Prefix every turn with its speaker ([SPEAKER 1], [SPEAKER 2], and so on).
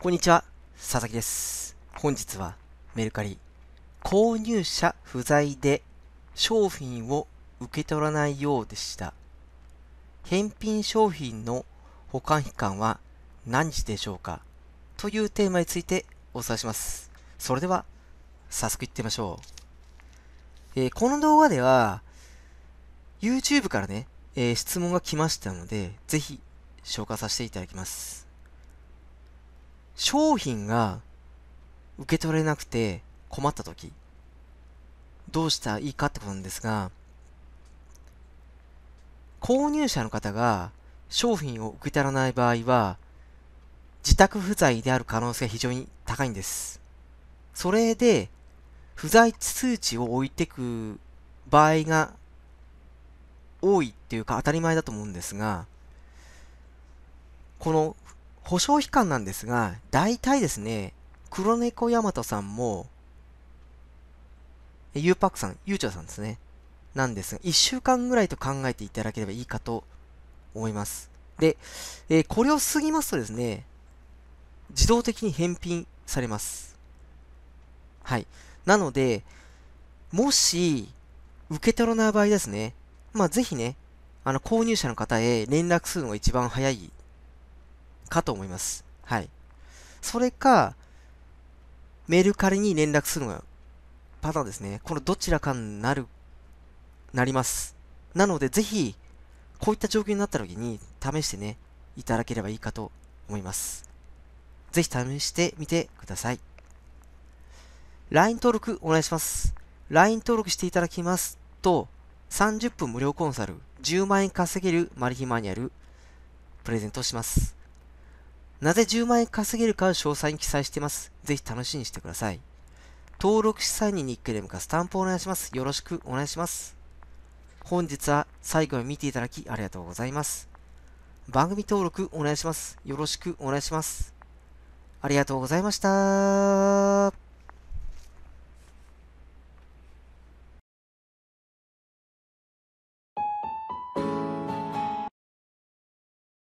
[SPEAKER 1] こんにちは、佐々木です。本日はメルカリ、購入者不在で商品を受け取らないようでした。返品商品の保管期間は何日でしょうかというテーマについてお伝えします。それでは、早速いってみましょう。えー、この動画では、YouTube からね、えー、質問が来ましたので、ぜひ紹介させていただきます。商品が受け取れなくて困った時、どうしたらいいかってことなんですが、購入者の方が商品を受け取らない場合は、自宅不在である可能性が非常に高いんです。それで、不在通知を置いてく場合が多いっていうか当たり前だと思うんですが、この保証期間なんですが、大体ですね、黒猫ヤマトさんも、ゆうぱくさん、ゆうちょさんですね。なんですが、1週間ぐらいと考えていただければいいかと思います。で、えー、これを過ぎますとですね、自動的に返品されます。はい。なので、もし、受け取らない場合ですね、まあ、ぜひね、あの、購入者の方へ連絡するのが一番早いかと思います。はい。それか、メルカリに連絡するのがパターンですね。このどちらかになる、なります。なので、ぜひ、こういった状況になった時に試してね、いただければいいかと思います。ぜひ試してみてください。LINE 登録お願いします。LINE 登録していただきますと、30分無料コンサル、10万円稼げるマル秘マニュアル、プレゼントします。なぜ10万円稼げるかを詳細に記載しています。ぜひ楽しみにしてください。登録資産に日記で向かスタンプお願いします。よろしくお願いします。本日は最後まで見ていただきありがとうございます。番組登録お願いします。よろしくお願いします。ありがとうございました。